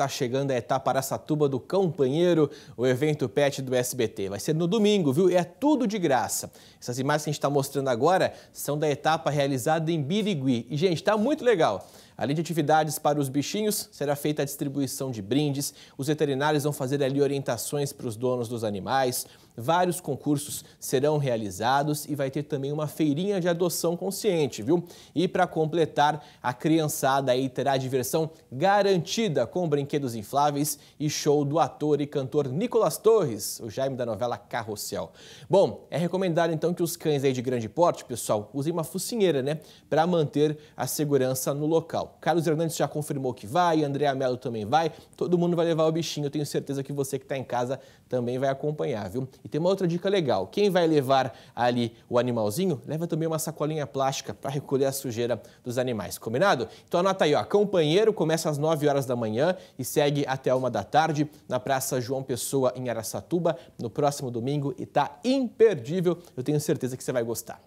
Está chegando a etapa Aracatuba do Campanheiro, o evento PET do SBT. Vai ser no domingo, viu? E é tudo de graça. Essas imagens que a gente está mostrando agora são da etapa realizada em Birigui. E, gente, está muito legal. Além de atividades para os bichinhos, será feita a distribuição de brindes, os veterinários vão fazer ali orientações para os donos dos animais, vários concursos serão realizados e vai ter também uma feirinha de adoção consciente, viu? E para completar, a criançada aí terá diversão garantida com brinquedos infláveis e show do ator e cantor Nicolas Torres, o Jaime da novela Carrossel. Bom, é recomendado então que os cães aí de grande porte, pessoal, usem uma focinheira, né, para manter a segurança no local. Carlos Hernandes já confirmou que vai, André Melo também vai, todo mundo vai levar o bichinho, eu tenho certeza que você que está em casa também vai acompanhar, viu? E tem uma outra dica legal, quem vai levar ali o animalzinho, leva também uma sacolinha plástica para recolher a sujeira dos animais, combinado? Então anota aí, ó, Campanheiro começa às 9 horas da manhã e segue até 1 da tarde na Praça João Pessoa, em Araçatuba, no próximo domingo e tá imperdível, eu tenho certeza que você vai gostar.